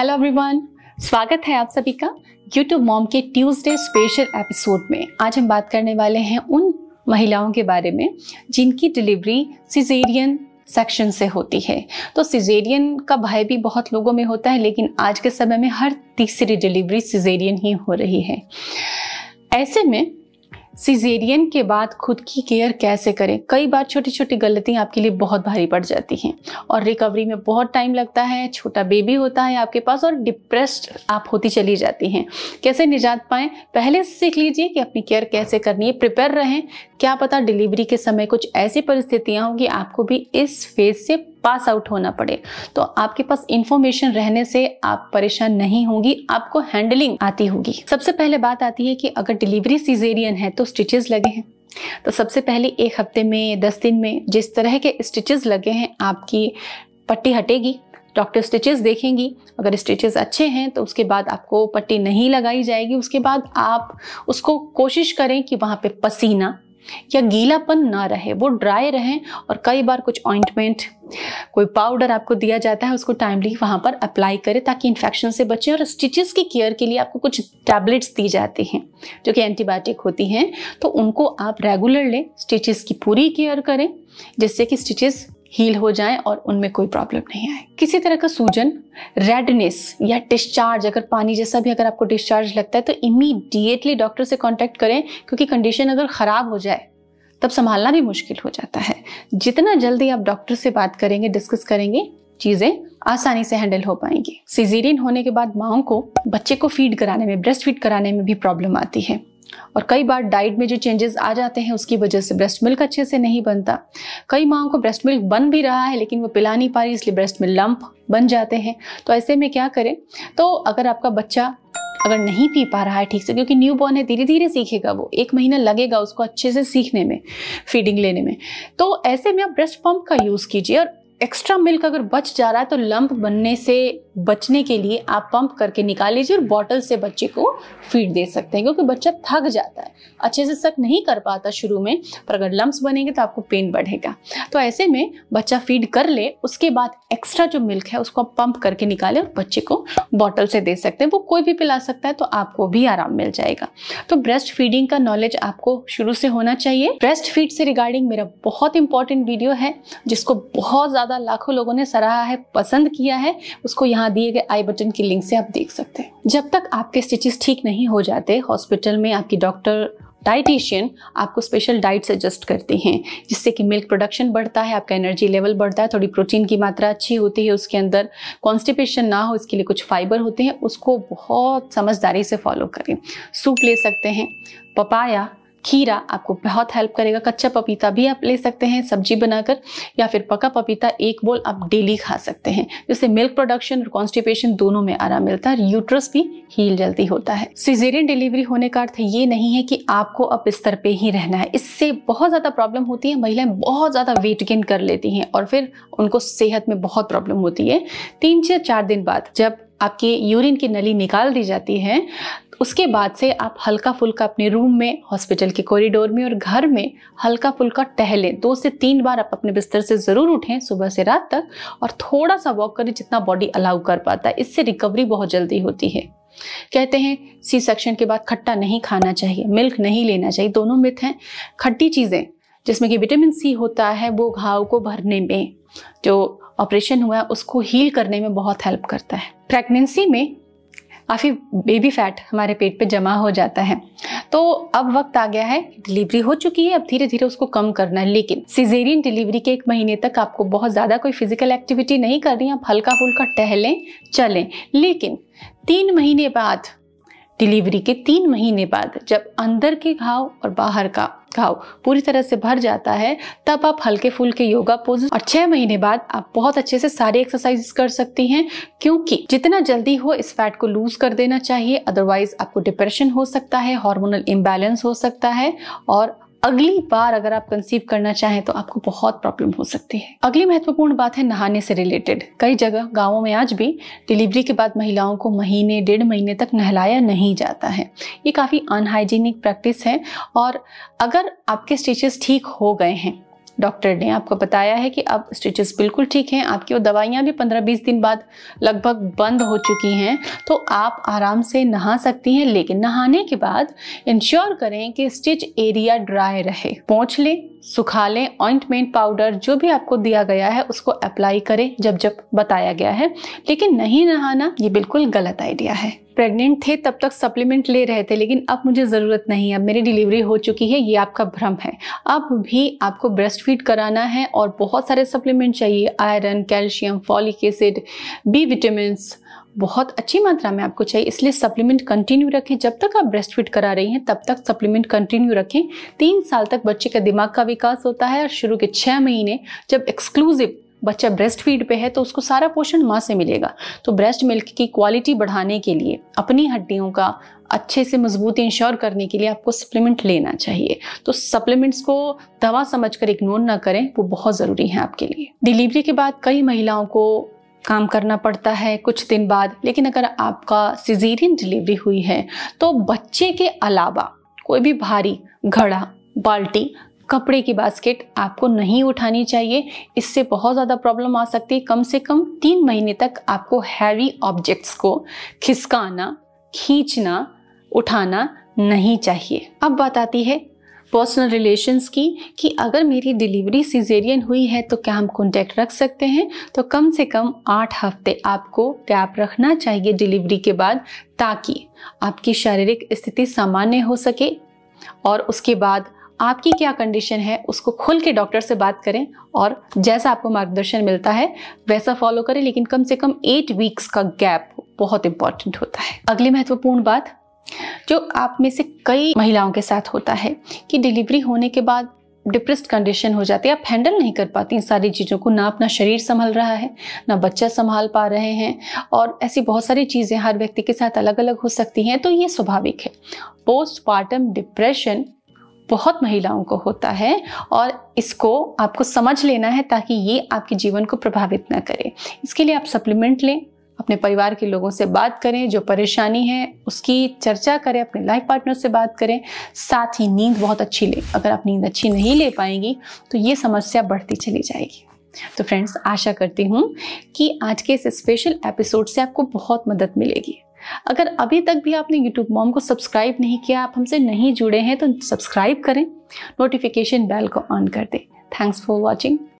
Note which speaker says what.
Speaker 1: hello everyone स्वागत है आप सभी का यूट्यूब मॉम के ट्यूसडे स्पेशल एपिसोड में आज हम बात करने वाले हैं उन महिलाओं के बारे में जिनकी डिलीवरी सिजेरियन सेक्शन से होती है तो सिजेरियन का भय भी बहुत लोगों में होता है लेकिन आज के समय में हर तीसरी डिलीवरी सिजेरियन ही हो रही है ऐसे में सीजेरियन के बाद खुद की केयर कैसे करें कई बार छोटी छोटी गलतियां आपके लिए बहुत भारी पड़ जाती हैं और रिकवरी में बहुत टाइम लगता है छोटा बेबी होता है आपके पास और डिप्रेस्ड आप होती चली जाती हैं कैसे निजात पाएं पहले सीख लीजिए कि अपनी केयर कैसे करनी है प्रिपेयर रहें क्या पता डिलीवरी के समय कुछ ऐसी परिस्थितियाँ होंगी कि आपको भी इस फेज से पास आउट होना पड़े तो आपके पास इंफॉर्मेशन रहने से आप परेशान नहीं होंगी आपको हैंडलिंग आती होगी सबसे पहले बात आती है कि अगर डिलीवरी सीजेरियन है तो स्टिचेस लगे हैं तो सबसे पहले एक हफ्ते में दस दिन में जिस तरह के स्टिचेस लगे हैं आपकी पट्टी हटेगी डॉक्टर स्टिचेस देखेंगी अगर स्टिचेस अच्छे हैं तो उसके बाद आपको पट्टी नहीं लगाई जाएगी उसके बाद आप उसको कोशिश करें कि वहाँ पे पसीना या गीलापन ना रहे वो ड्राई रहें और कई बार कुछ ऑइंटमेंट कोई पाउडर आपको दिया जाता है उसको टाइमली वहाँ पर अप्लाई करें ताकि इन्फेक्शन से बचें और स्टिचेस की केयर के लिए आपको कुछ टैबलेट्स दी जाती हैं जो कि एंटीबायोटिक होती हैं तो उनको आप रेगुलर लें स्टिचेस की पूरी केयर करें जिससे कि स्टिचेस हील हो जाए और उनमें कोई प्रॉब्लम नहीं आए किसी तरह का सूजन रेडनेस या डिस्चार्ज अगर पानी जैसा भी अगर आपको डिस्चार्ज लगता है तो इमीडिएटली डॉक्टर से कॉन्टैक्ट करें क्योंकि कंडीशन अगर ख़राब हो जाए तब संभालना भी मुश्किल हो जाता है जितना जल्दी आप डॉक्टर से बात करेंगे डिस्कस करेंगे चीज़ें आसानी से हैंडल हो पाएंगी सीजीरिन होने के बाद माओ को बच्चे को फीड कराने में ब्रेस्ट फीड कराने में भी प्रॉब्लम आती है और कई बार डाइट में जो चेंजेस आ जाते हैं उसकी वजह से ब्रेस्ट मिल्क अच्छे से नहीं बनता कई माओ को ब्रेस्ट मिल्क बन भी रहा है लेकिन वो पिला नहीं पा रही इसलिए ब्रेस्ट मिल्क लंप बन जाते हैं तो ऐसे में क्या करें तो अगर आपका बच्चा अगर नहीं पी पा रहा है ठीक से क्योंकि न्यू बॉर्न है धीरे धीरे सीखेगा वो एक महीना लगेगा उसको अच्छे से सीखने में फीडिंग लेने में तो ऐसे में आप ब्रेस्ट पम्प का यूज़ कीजिए और एक्स्ट्रा मिल्क अगर बच जा रहा है तो लंप बनने से बचने के लिए आप पंप करके निकाल लीजिए और बॉटल से बच्चे को फीड दे सकते हैं क्योंकि बच्चा थक जाता है अच्छे से सक नहीं कर पाता शुरू में पर अगर लम्ब बनेंगे तो आपको पेन बढ़ेगा तो ऐसे में बच्चा फीड कर ले उसके बाद एक्स्ट्रा जो मिल्क है उसको आप पंप करके निकालें और बच्चे को बॉटल से दे सकते हैं वो कोई भी पिला सकता है तो आपको भी आराम मिल जाएगा तो ब्रेस्ट फीडिंग का नॉलेज आपको शुरू से होना चाहिए ब्रेस्ट फीड से रिगार्डिंग मेरा बहुत इंपॉर्टेंट वीडियो है जिसको बहुत ज़्यादा ज़्यादा लाखों लोगों ने सराहा है पसंद किया है उसको यहाँ दिए गए आई बटन की लिंक से आप देख सकते हैं जब तक आपके स्टिचेस ठीक नहीं हो जाते हॉस्पिटल में आपकी डॉक्टर डाइटिशियन आपको स्पेशल डाइट सजेस्ट करते हैं जिससे कि मिल्क प्रोडक्शन बढ़ता है आपका एनर्जी लेवल बढ़ता है थोड़ी प्रोटीन की मात्रा अच्छी होती है उसके अंदर कॉन्स्टिपेशन ना हो इसके लिए कुछ फाइबर होते हैं उसको बहुत समझदारी से फॉलो करें सूप ले सकते हैं पपाया खीरा आपको बहुत हेल्प करेगा कच्चा पपीता भी आप ले सकते हैं सब्जी बनाकर या फिर पका पपीता एक बोल आप डेली खा सकते हैं जिससे मिल्क प्रोडक्शन और कॉन्स्टिपेशन दोनों में आराम मिलता है यूट्रस भी हील जल्दी होता है सिजेरियन डिलीवरी होने का अर्थ ये नहीं है कि आपको अब बिस्तर पे ही रहना है इससे बहुत ज़्यादा प्रॉब्लम होती है महिलाएं बहुत ज़्यादा वेट गेन कर लेती हैं और फिर उनको सेहत में बहुत प्रॉब्लम होती है तीन से चार दिन बाद जब आपके यूरिन की नली निकाल दी जाती है उसके बाद से आप हल्का फुल्का अपने रूम में हॉस्पिटल के कॉरिडोर में और घर में हल्का फुल्का टहलें दो से तीन बार आप अपने बिस्तर से ज़रूर उठें सुबह से रात तक और थोड़ा सा वॉक करें जितना बॉडी अलाउ कर पाता है इससे रिकवरी बहुत जल्दी होती है कहते हैं सी सेक्शन के बाद खट्टा नहीं खाना चाहिए मिल्क नहीं लेना चाहिए दोनों मिथ हैं खट्टी चीज़ें जिसमें कि विटामिन सी होता है वो घाव को भरने में जो ऑपरेशन हुआ है उसको हील करने में बहुत हेल्प करता है प्रेगनेंसी में काफ़ी बेबी फैट हमारे पेट पे जमा हो जाता है तो अब वक्त आ गया है डिलीवरी हो चुकी है अब धीरे धीरे उसको कम करना है लेकिन सिजेरियन डिलीवरी के एक महीने तक आपको बहुत ज़्यादा कोई फिजिकल एक्टिविटी नहीं करनी आप हल्का फुल्का टहलें चलें लेकिन तीन महीने बाद डिलीवरी के तीन महीने बाद जब अंदर के घाव और बाहर का घाव पूरी तरह से भर जाता है तब आप हल्के फुल्के योगा पोज और छह महीने बाद आप बहुत अच्छे से सारे एक्सरसाइज कर सकती हैं क्योंकि जितना जल्दी हो इस फैट को लूज कर देना चाहिए अदरवाइज आपको डिप्रेशन हो सकता है हार्मोनल इम्बैलेंस हो सकता है और अगली बार अगर आप कंसीव करना चाहें तो आपको बहुत प्रॉब्लम हो सकती है अगली महत्वपूर्ण बात है नहाने से रिलेटेड कई जगह गाँवों में आज भी डिलीवरी के बाद महिलाओं को महीने डेढ़ महीने तक नहलाया नहीं जाता है ये काफ़ी अनहाइजीनिक प्रैक्टिस है और अगर आपके स्टिचेस ठीक हो गए हैं डॉक्टर ने आपको बताया है कि अब स्टिचेस बिल्कुल ठीक हैं आपकी वो दवाइयाँ भी 15-20 दिन बाद लगभग बंद हो चुकी हैं तो आप आराम से नहा सकती हैं लेकिन नहाने के बाद इंश्योर करें कि स्टिच एरिया ड्राई रहे पहुँच लें सुखा लें ऑइंटमेंट पाउडर जो भी आपको दिया गया है उसको अप्लाई करें जब जब बताया गया है लेकिन नहीं नहाना ये बिल्कुल गलत आइडिया है प्रेग्नेंट थे तब तक सप्लीमेंट ले रहे थे लेकिन अब मुझे ज़रूरत नहीं है अब मेरी डिलीवरी हो चुकी है ये आपका भ्रम है अब भी आपको ब्रेस्ट फीड कराना है और बहुत सारे सप्लीमेंट चाहिए iron calcium folic acid B vitamin बहुत अच्छी मात्रा में आपको चाहिए इसलिए सप्लीमेंट कंटिन्यू रखें जब तक आप ब्रेस्ट फीड करा रही हैं तब तक सप्लीमेंट कंटिन्यू रखें तीन साल तक बच्चे का दिमाग का विकास होता है और शुरू के छः महीने जब एक्सक्लूसिव बच्चा ब्रेस्ट फीड पे है तो उसको सारा पोषण माँ से मिलेगा तो ब्रेस्ट मिल्क की क्वालिटी बढ़ाने के लिए अपनी हड्डियों का अच्छे से मजबूती इंश्योर करने के लिए आपको सप्लीमेंट लेना चाहिए तो सप्लीमेंट्स को दवा समझकर इग्नोर ना करें वो बहुत ज़रूरी है आपके लिए डिलीवरी के बाद कई महिलाओं को काम करना पड़ता है कुछ दिन बाद लेकिन अगर आपका सिजीरियन डिलीवरी हुई है तो बच्चे के अलावा कोई भी भारी घड़ा बाल्टी कपड़े की बास्केट आपको नहीं उठानी चाहिए इससे बहुत ज़्यादा प्रॉब्लम आ सकती है कम से कम तीन महीने तक आपको हैवी ऑब्जेक्ट्स को खिसकाना खींचना उठाना नहीं चाहिए अब बात आती है पर्सनल रिलेशंस की कि अगर मेरी डिलीवरी सीजेरियन हुई है तो क्या हम कॉन्टैक्ट रख सकते हैं तो कम से कम आठ हफ्ते आपको टैप रखना चाहिए डिलीवरी के बाद ताकि आपकी शारीरिक स्थिति सामान्य हो सके और उसके बाद आपकी क्या कंडीशन है उसको खुल के डॉक्टर से बात करें और जैसा आपको मार्गदर्शन मिलता है वैसा फॉलो करें लेकिन कम से कम एट वीक्स का गैप बहुत इंपॉर्टेंट होता है अगली महत्वपूर्ण बात जो आप में से कई महिलाओं के साथ होता है कि डिलीवरी होने के बाद डिप्रेस्ड कंडीशन हो जाती है आप हैंडल नहीं कर पाती इन सारी चीज़ों को ना अपना शरीर संभल रहा है ना बच्चा संभाल पा रहे हैं और ऐसी बहुत सारी चीज़ें हर व्यक्ति के साथ अलग अलग हो सकती हैं तो ये स्वाभाविक है पोस्टमार्टम डिप्रेशन बहुत महिलाओं को होता है और इसको आपको समझ लेना है ताकि ये आपके जीवन को प्रभावित ना करे इसके लिए आप सप्लीमेंट लें अपने परिवार के लोगों से बात करें जो परेशानी है उसकी चर्चा करें अपने लाइफ पार्टनर से बात करें साथ ही नींद बहुत अच्छी लें अगर आप नींद अच्छी नहीं ले पाएंगी तो ये समस्या बढ़ती चली जाएगी तो फ्रेंड्स आशा करती हूँ कि आज के इस स्पेशल एपिसोड से आपको बहुत मदद मिलेगी अगर अभी तक भी आपने यूट्यूब मॉम को सब्सक्राइब नहीं किया आप हमसे नहीं जुड़े हैं तो सब्सक्राइब करें नोटिफिकेशन बेल को ऑन कर दें थैंक्स फॉर वॉचिंग